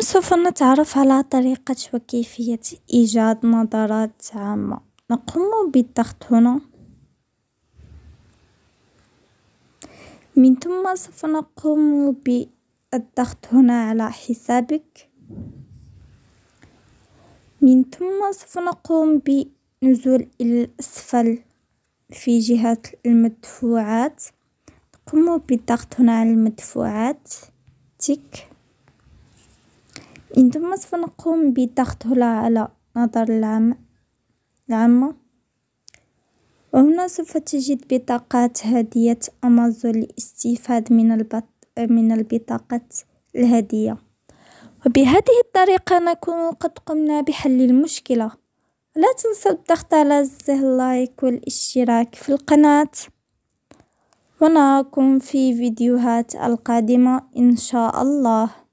سوف نتعرف على طريقة وكيفية إيجاد نظرات عامة، نقوم بالضغط هنا، من ثم سوف نقوم بالضغط هنا على حسابك، من ثم سوف نقوم بنزول إلى الأسفل في جهة المدفوعات، نقوم بالضغط هنا على المدفوعات تك. يتم فنقوم بضغط هنا على نظر العام العامة وهنا سوف تجد بطاقات هدية امازون للاستفادة من البط... من البطاقات الهدية وبهذه الطريقة نكون قد قمنا بحل المشكلة لا تنسوا الضغط على زر اللايك والاشتراك في القناة ونراكم في فيديوهات القادمة ان شاء الله